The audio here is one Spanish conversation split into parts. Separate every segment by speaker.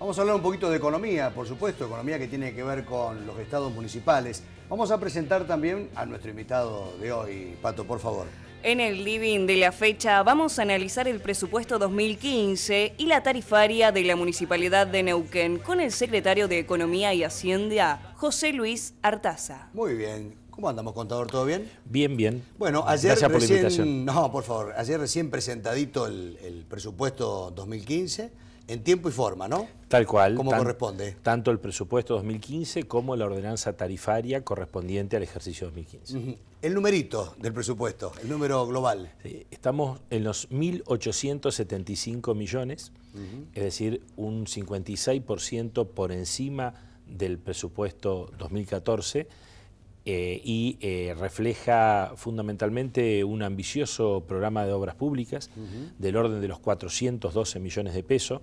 Speaker 1: Vamos a hablar un poquito de economía, por supuesto, economía que tiene que ver con los estados municipales. Vamos a presentar también a nuestro invitado de hoy, Pato, por favor. En el living de la fecha vamos a analizar el presupuesto 2015 y la tarifaria de la Municipalidad de Neuquén con el secretario de Economía y Hacienda, José Luis Artaza. Muy bien. ¿Cómo andamos, contador? ¿Todo bien? Bien, bien. Bueno, ayer Gracias recién... por la invitación. No, por favor. Ayer recién presentadito el presupuesto 2015 en tiempo y forma, ¿no?
Speaker 2: Tal cual. Como corresponde. Tanto el presupuesto 2015 como la ordenanza tarifaria correspondiente al ejercicio 2015. El numerito del presupuesto, el número global. estamos en los 1.875 millones, es decir, un 56% por encima del presupuesto 2014 eh, y eh, refleja fundamentalmente un ambicioso programa de obras públicas del orden de los 412 millones de pesos,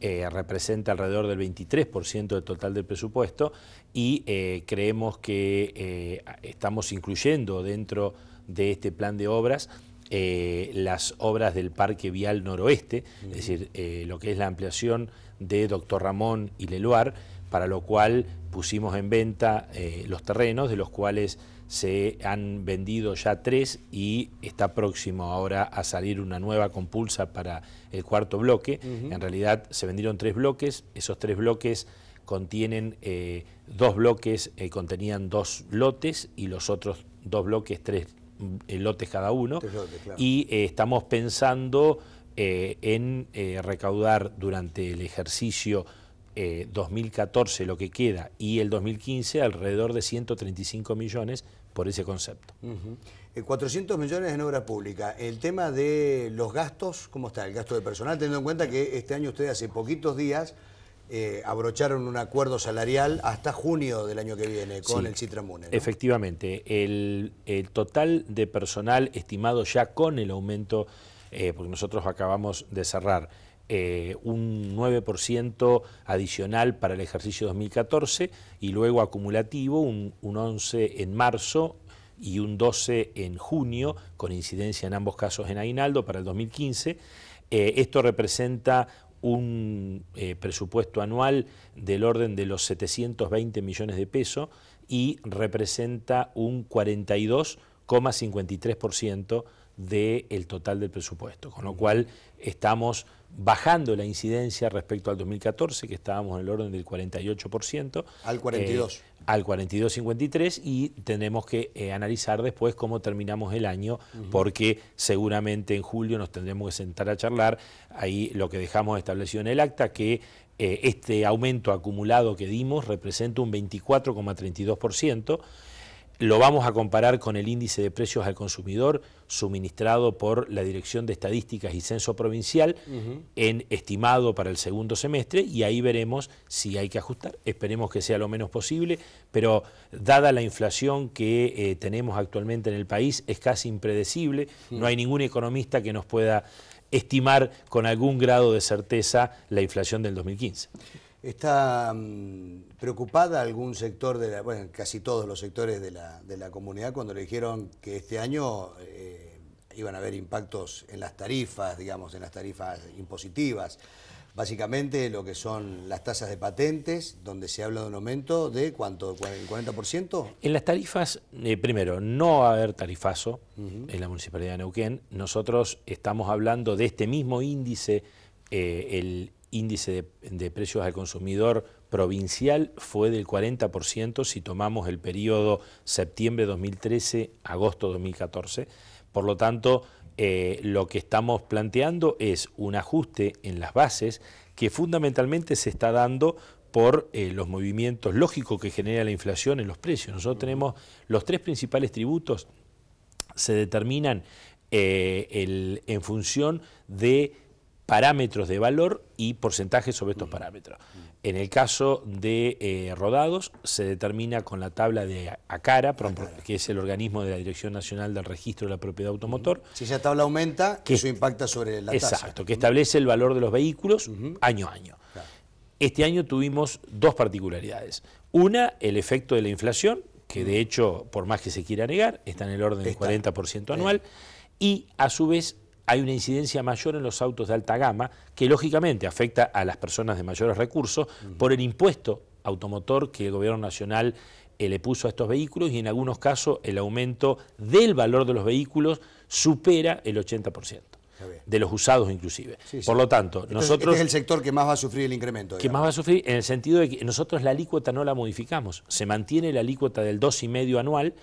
Speaker 2: eh, representa alrededor del 23% del total del presupuesto y creemos que estamos incluyendo dentro de este plan de obras las obras del Parque Vial Noroeste, es decir, lo que es la ampliación de Doctor Ramón y Leluar, para lo cual pusimos en venta eh, los terrenos, de los cuales se han vendido ya tres y está próximo ahora a salir una nueva compulsa para el cuarto bloque. En realidad se vendieron tres bloques, esos tres bloques contienen eh, dos bloques, eh, contenían dos lotes y los otros dos bloques, tres mm, lotes cada uno. Y estamos pensando en recaudar durante el ejercicio 2014 eh, lo que queda y el 2015 alrededor de 135 millones por ese concepto.
Speaker 1: 400 eh, millones en obra pública. El tema de los gastos, ¿cómo está? El gasto de personal, teniendo en cuenta que este año ustedes hace poquitos días eh, abrocharon un acuerdo salarial hasta junio del año que viene con el Citramune.
Speaker 2: Efectivamente, el, el, total de personal estimado ya con el aumento, porque nosotros acabamos de cerrar eh, un 9% adicional para el ejercicio 2014 y luego acumulativo un, 11 en marzo y un 12 en junio, con incidencia en ambos casos en Aguinaldo para el 2015. Eh, esto representa un eh, presupuesto anual del orden de los 720 millones de pesos y representa un 42,53% del total del presupuesto, con lo cual estamos bajando la incidencia respecto al 2014, que estábamos en el orden del 48%. Al 42. Eh, al 42,53 y tenemos que eh, analizar después cómo terminamos el año, porque seguramente en julio nos tendremos que sentar a charlar. Ahí lo que dejamos establecido en el acta, que eh, este aumento acumulado que dimos representa un 24,32% lo vamos a comparar con el índice de precios al consumidor suministrado por la Dirección de Estadísticas y Censo Provincial en estimado para el segundo semestre y ahí veremos si hay que ajustar. Esperemos que sea lo menos posible, pero dada la inflación que eh, tenemos actualmente en el país es casi impredecible, no hay ningún economista que nos pueda estimar con algún grado de certeza la inflación del 2015.
Speaker 1: ¿Está mm, preocupada algún sector, de la, bueno, casi todos los sectores de la, comunidad cuando le dijeron que este año eh, iban a haber impactos en las tarifas, digamos, en las tarifas impositivas? Básicamente lo que son las tasas de patentes, donde se habla de un aumento de cuánto, el 40%?
Speaker 2: En las tarifas, eh, primero, no va a haber tarifazo en la Municipalidad de Neuquén. Nosotros estamos hablando de este mismo índice eh, el índice de, precios al consumidor provincial fue del 40% si tomamos el periodo septiembre 2013, agosto 2014. Por lo tanto, eh, lo que estamos planteando es un ajuste en las bases que fundamentalmente se está dando por eh, los movimientos lógicos que genera la inflación en los precios. Nosotros tenemos los tres principales tributos, se determinan eh, en función de parámetros de valor y porcentajes sobre estos parámetros. En el caso de eh, rodados, se determina con la tabla de ACARA, que es el organismo de la Dirección Nacional del Registro de la Propiedad Automotor. Si esa tabla aumenta, que, eso impacta sobre la tasa. Exacto, que establece el valor de los vehículos año a año. Este año tuvimos dos particularidades. Una, el efecto de la inflación, que de hecho, por más que se quiera negar, está en el orden del 40% anual, y a su vez hay una incidencia mayor en los autos de alta gama, que lógicamente afecta a las personas de mayores recursos por el impuesto automotor que el gobierno nacional eh, le puso a estos vehículos y en algunos casos el aumento del valor de los vehículos supera el 80% de los usados inclusive. Por lo tanto, nosotros... Este es el
Speaker 1: sector que más va a sufrir el incremento. Que más
Speaker 2: va a sufrir en el sentido de que nosotros la alícuota no la modificamos, se mantiene la alícuota del 2,5 anual,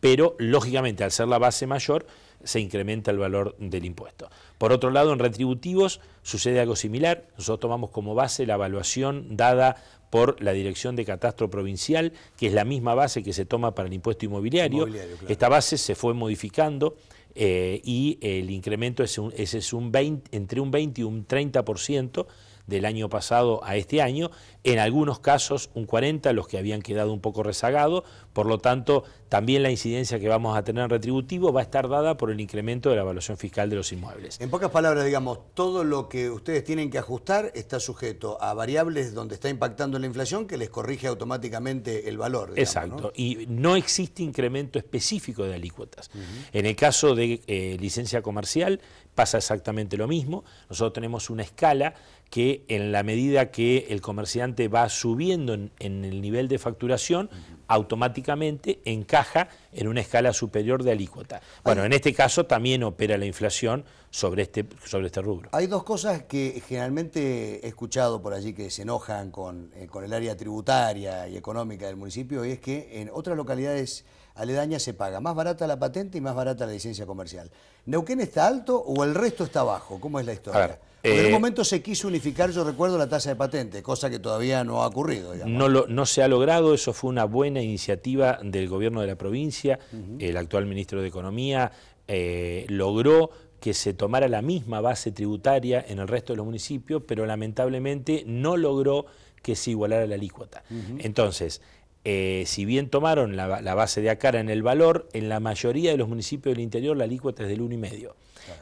Speaker 2: pero lógicamente al ser la base mayor se incrementa el valor del impuesto. Por otro lado, en retributivos sucede algo similar, nosotros tomamos como base la evaluación dada por la Dirección de Catastro Provincial, que es la misma base que se toma para el impuesto inmobiliario. Esta base se fue modificando eh, y el incremento es es un 20, entre un 20 y un 30% del año pasado a este año, en algunos casos un 40, los que habían quedado un poco rezagados, por lo tanto también la incidencia que vamos a tener en retributivo va a estar dada por el incremento de la evaluación fiscal de los inmuebles.
Speaker 1: En pocas palabras, digamos, todo lo que ustedes tienen que ajustar está sujeto a variables donde está impactando la inflación que les corrige automáticamente el valor. Exacto,
Speaker 2: y no existe incremento específico de alícuotas. En el caso de eh, licencia comercial, pasa exactamente lo mismo. Nosotros tenemos una escala que en la medida que el comerciante va subiendo en, el nivel de facturación, automáticamente encaja en una escala superior de alícuota. Bueno, en este caso también opera la inflación sobre este, sobre este rubro.
Speaker 1: Hay dos cosas que generalmente he escuchado por allí que se enojan con, eh, con el área tributaria y económica del municipio, y es que en otras localidades aledaña se paga. Más barata la patente y más barata la licencia comercial. ¿Neuquén está alto o el resto está bajo? ¿Cómo es la historia? en un eh, momento se quiso unificar, yo recuerdo, la tasa de patente, cosa que
Speaker 2: todavía no ha ocurrido. No, se ha logrado, eso fue una buena iniciativa del gobierno de la provincia, el actual ministro de Economía eh, logró que se tomara la misma base tributaria en el resto de los municipios, pero lamentablemente no logró que se igualara la alícuota. Entonces, eh, si bien tomaron la, base de ACARA en el valor, en la mayoría de los municipios del interior la alícuota es del 1,5. medio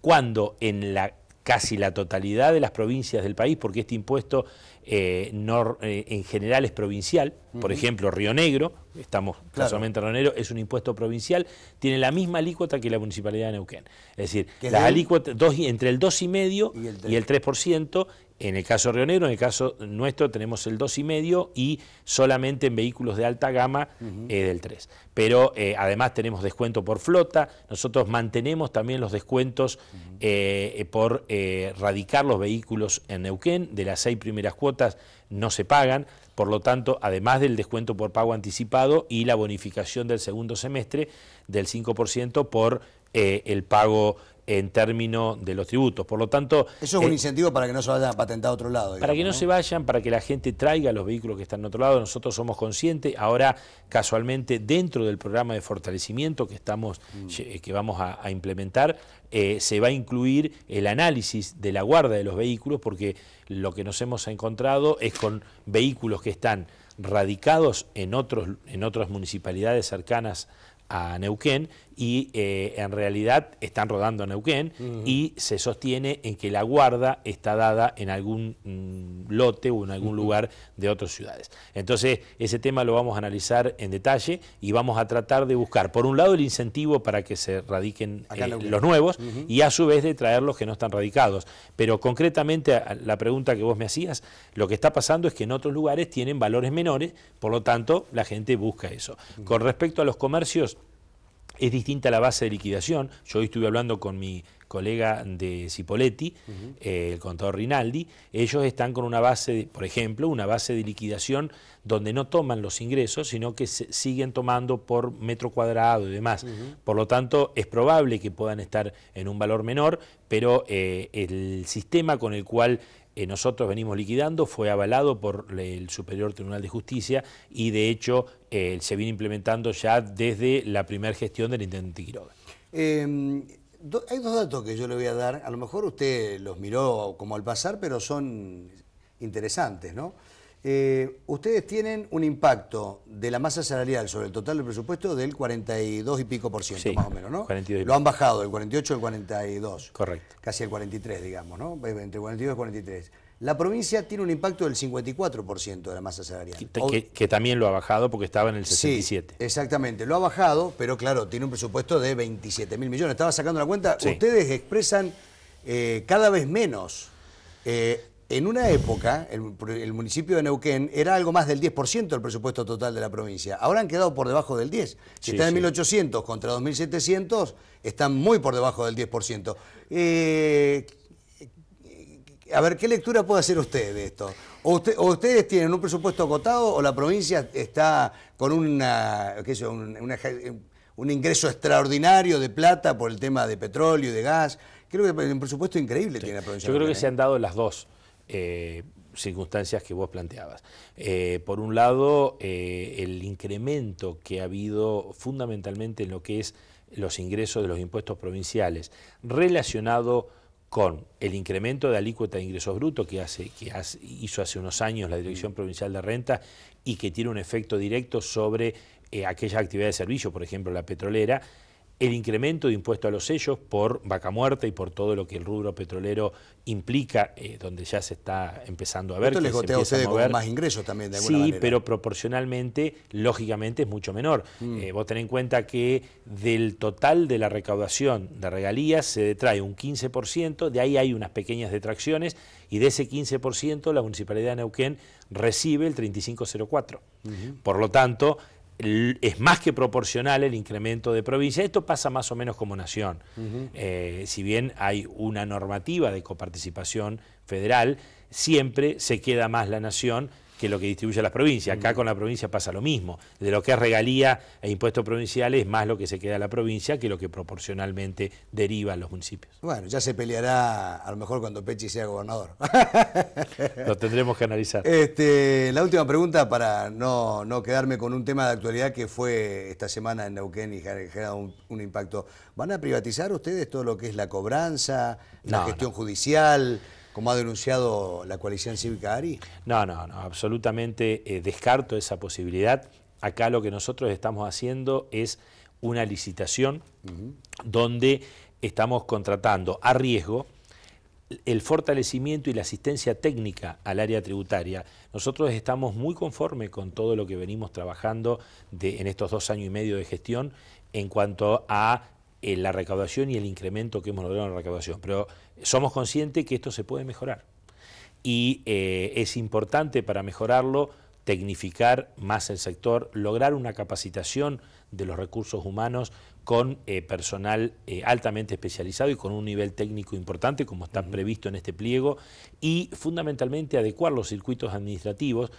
Speaker 2: Cuando en la casi la totalidad de las provincias del país, porque este impuesto eh, eh, en general es provincial, por ejemplo Río Negro, estamos casualmente en Río Negro, es un impuesto provincial, tiene la misma alícuota que la municipalidad de Neuquén. Es decir, entre el 2,5 y, el 3%, y el 3% en el caso de Río Negro, en el caso nuestro tenemos el 2,5 y solamente en vehículos de alta gama eh, del 3. Pero además tenemos descuento por flota, nosotros mantenemos también los descuentos por radicar los vehículos en Neuquén de las seis primeras cuotas no se pagan, por lo tanto, además del descuento por pago anticipado y la bonificación del segundo semestre del 5% por eh, el pago en términos de los tributos. Por lo tanto... Eso es un eh, incentivo para que no se vayan a patentar a otro lado. para que no, se vayan, para que la gente traiga los vehículos que están en otro lado. Nosotros somos conscientes. Ahora, casualmente, dentro del programa de fortalecimiento que, estamos, mm. eh, que vamos a, implementar, eh, se va a incluir el análisis de la guarda de los vehículos, porque lo que nos hemos encontrado es con vehículos que están radicados en, otros, en otras municipalidades cercanas a Neuquén y eh, en realidad están rodando en Neuquén y se sostiene en que la guarda está dada en algún mm, lote o en algún lugar de otras ciudades. Entonces, ese tema lo vamos a analizar en detalle y vamos a tratar de buscar, por un lado, el incentivo para que se radiquen eh, los nuevos y a su vez de traer los que no están radicados. Pero concretamente, la pregunta que vos me hacías, lo que está pasando es que en otros lugares tienen valores menores, por lo tanto, la gente busca eso. Con respecto a los comercios, es distinta la base de liquidación. Yo hoy estuve hablando con mi colega de Cipoletti, eh, el contador Rinaldi, ellos están con una base, por ejemplo, una base de liquidación donde no toman los ingresos, sino que siguen tomando por metro cuadrado y demás. Por lo tanto, es probable que puedan estar en un valor menor, pero eh, el sistema con el cual eh, nosotros venimos liquidando, fue avalado por el Superior Tribunal de Justicia y de hecho eh, se viene implementando ya desde la primera gestión del intendente Quiroga.
Speaker 1: Em, hay dos datos que yo le voy a dar, a lo mejor usted los miró como al pasar, pero son interesantes, ¿no? Eh, ustedes tienen un impacto de la masa salarial sobre el total del presupuesto del 42 y pico por ciento, más o menos, ¿no? 42 y Lo han bajado del 48 al 42. Correcto. Casi el 43, digamos, ¿no? Eh, entre 42 y 43. La provincia tiene un impacto del 54% de la masa
Speaker 2: salarial. Que, también lo ha bajado porque estaba en el 67.
Speaker 1: Sí, exactamente, lo ha bajado, pero claro, tiene un presupuesto de 27 mil millones. Estaba sacando la cuenta, ustedes expresan eh, cada vez menos en una época, el, municipio de Neuquén era algo más del 10% del presupuesto total de la provincia. Ahora han quedado por debajo del 10%. Si están en 1.800 contra 2.700, están muy por debajo del 10%. Eh, a ver, ¿qué lectura puede hacer usted de esto? ¿O, ustedes tienen un presupuesto acotado o la provincia está con una, un, ingreso extraordinario de plata por el tema de petróleo y de gas? Creo que un presupuesto increíble tiene la provincia. Yo creo que se han
Speaker 2: ¿eh? dado las dos. Eh, circunstancias que vos planteabas. Eh, por un lado, eh, el incremento que ha habido fundamentalmente en lo que es los ingresos de los impuestos provinciales relacionado con el incremento de alícuota de ingresos brutos que, hace, que hizo hace unos años la Dirección mm. Provincial de Renta y que tiene un efecto directo sobre aquella actividad de servicio, por ejemplo la petrolera, el incremento de impuesto a los sellos por vaca muerta y por todo lo que el rubro petrolero implica, eh, donde ya se está empezando a ver. Esto les gotea a ustedes con más ingresos también, de alguna manera. Sí, pero proporcionalmente, lógicamente, es mucho menor. Mm. Eh, vos tenés en cuenta que del total de la recaudación de regalías se detrae un 15%, de ahí hay unas pequeñas detracciones, y de ese 15% la Municipalidad de Neuquén recibe el 3504. Por lo tanto, es más que proporcional el incremento de provincia. Esto pasa más o menos como nación. Eh, si bien hay una normativa de coparticipación federal, siempre se queda más la nación que lo que distribuye las provincias. Acá con la provincia pasa lo mismo. De lo que es regalía e impuestos provinciales es más lo que se queda a la provincia que lo que proporcionalmente deriva a los municipios.
Speaker 1: Bueno, ya se peleará a lo mejor cuando Pechi sea gobernador.
Speaker 2: lo tendremos que analizar.
Speaker 1: Este, la última pregunta para no, quedarme con un tema de actualidad que fue esta semana en Neuquén y generado un, impacto. ¿Van a privatizar ustedes todo lo que es la cobranza, la gestión
Speaker 2: judicial? como ha denunciado la coalición cívica ARI? No, no, no, absolutamente eh, descarto esa posibilidad. Acá lo que nosotros estamos haciendo es una licitación donde estamos contratando a riesgo el fortalecimiento y la asistencia técnica al área tributaria. Nosotros estamos muy conformes con todo lo que venimos trabajando en estos dos años y medio de gestión en cuanto a la recaudación y el incremento que hemos logrado en la recaudación, pero somos conscientes que esto se puede mejorar y eh, es importante para mejorarlo tecnificar más el sector, lograr una capacitación de los recursos humanos con eh, personal eh, altamente especializado y con un nivel técnico importante, como está previsto en este pliego, y fundamentalmente adecuar los circuitos administrativos,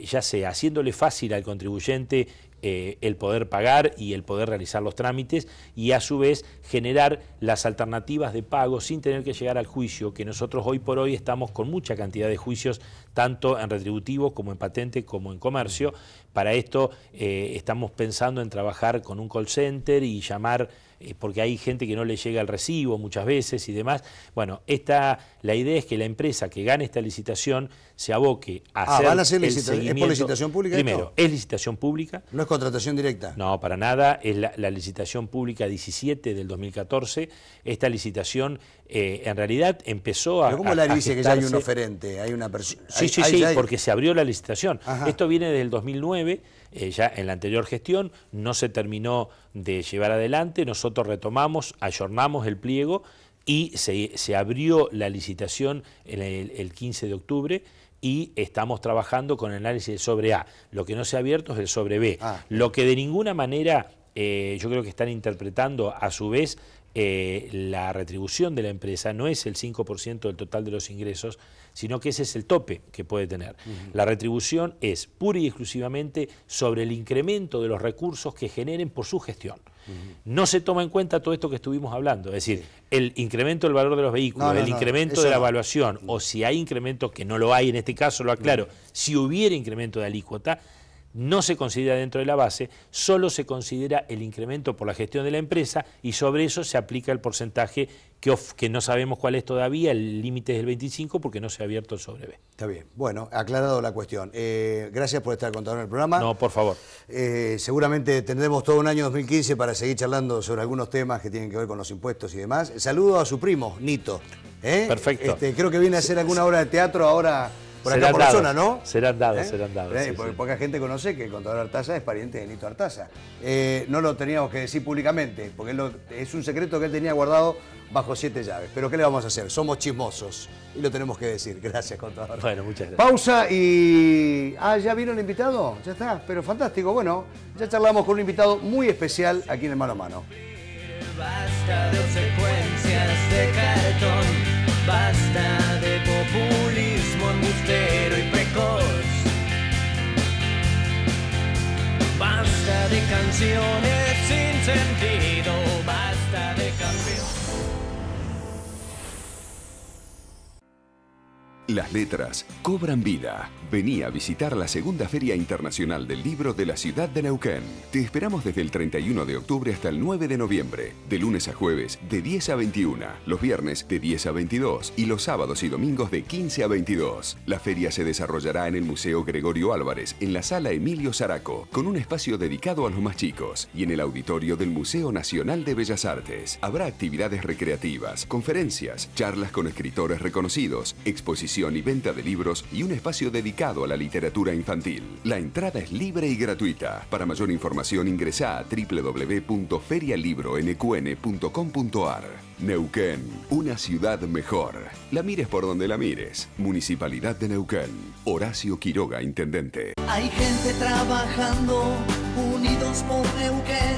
Speaker 2: ya sea haciéndole fácil al contribuyente eh, el poder pagar y el poder realizar los trámites y a su vez generar las alternativas de pago sin tener que llegar al juicio, que nosotros hoy por hoy estamos con mucha cantidad de juicios, tanto en retributivo como en patente como en comercio. Para esto eh, estamos pensando en trabajar con un call center y llamar eh, porque hay gente que no le llega el recibo muchas veces y demás. Bueno, esta, la idea es que la empresa que gane esta licitación se aboque a ah, hacer van a ser el ¿Es por licitación pública? Primero, es licitación pública. ¿No es contratación directa? No, para nada. Es la, licitación pública 17 del 2014. Esta licitación eh, en realidad empezó a... ¿Pero ¿Cómo la dice que ya hay un oferente? Hay una persona... Sí, sí, sí, porque se abrió la licitación. Esto viene desde del 2009 eh, ya en la anterior gestión, no se terminó de llevar adelante, nosotros retomamos, ayornamos el pliego y se, abrió la licitación el, 15 de octubre y estamos trabajando con el análisis sobre A. Lo que no se ha abierto es el sobre B. Ah. Lo que de ninguna manera eh, yo creo que están interpretando a su vez eh, la retribución de la empresa no es el 5% del total de los ingresos, sino que ese es el tope que puede tener. La retribución es pura y exclusivamente sobre el incremento de los recursos que generen por su gestión. No se toma en cuenta todo esto que estuvimos hablando, es decir, el incremento del valor de los vehículos, el incremento de la evaluación, mm. o si hay incremento, que no lo hay en este caso, lo aclaro, mm. si hubiera incremento de alícuota, no se considera dentro de la base, solo se considera el incremento por la gestión de la empresa y sobre eso se aplica el porcentaje que, no sabemos cuál es todavía, el límite es el 25 porque no se ha abierto el sobre B.
Speaker 1: Está bien, bueno, aclarado la cuestión. Eh, gracias por estar contando el programa. No, por favor. Eh, seguramente tendremos todo un año 2015 para seguir charlando sobre algunos temas que tienen que ver con los impuestos y demás. Saludo a su primo, Nito.
Speaker 2: ¿eh? Perfecto. Este,
Speaker 1: creo que viene a hacer alguna obra de teatro ahora por acá, ¿no?
Speaker 2: Serán dados, ¿Eh? serán dados. Eh, sí, porque poca
Speaker 1: gente conoce que el contador Artaza es pariente de Nito Artaza. Eh, no lo teníamos que decir públicamente, porque es un secreto que él tenía guardado bajo siete llaves. Pero ¿qué le vamos a hacer? Somos chismosos y lo tenemos que decir. Gracias, contador. Bueno, muchas gracias. Pausa y... Ah, ¿ya vino el invitado? Ya está, pero fantástico. Bueno, ya charlamos con un invitado muy especial aquí en el Mano a Mano. Basta de de cartón, basta de embustero y precoz. Basta de canciones
Speaker 2: sin sentido, basta de...
Speaker 1: Las letras cobran vida. Vení a visitar la segunda Feria Internacional del Libro de la ciudad de Neuquén. Te esperamos desde el 31 de octubre hasta el 9 de noviembre, de lunes a jueves de 10 a 21, los viernes de 10 a 22 y los sábados y domingos de 15 a 22. La feria se desarrollará en el Museo Gregorio Álvarez, en la sala Emilio Zaraco, con un espacio dedicado a los más chicos, y en el auditorio del Museo Nacional de Bellas Artes. Habrá actividades recreativas, conferencias, charlas con escritores reconocidos, exposiciones y venta de libros y un espacio dedicado a la literatura infantil. La entrada es libre y gratuita. Para mayor información ingresa a www.ferialibronqn.com.ar. Neuquén, una ciudad mejor. La mires por donde la mires. Municipalidad de Neuquén. Horacio Quiroga, Intendente. Hay gente trabajando, unidos por Neuquén.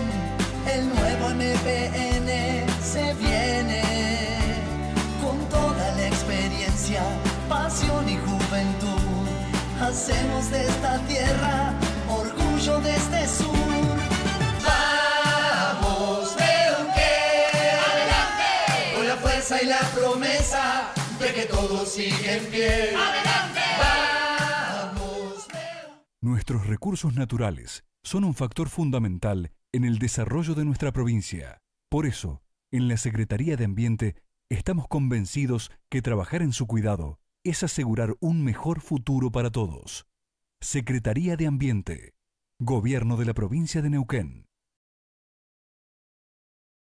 Speaker 1: El nuevo MPN se viene. y juventud. Hacemos de esta tierra orgullo sur. con la fuerza y la promesa de que todo sigue Nuestros recursos naturales son un factor fundamental en el desarrollo de nuestra provincia. Por eso, en la Secretaría de Ambiente estamos convencidos que trabajar en su cuidado es asegurar un mejor futuro para todos. Secretaría de Ambiente, Gobierno de la provincia de Neuquén.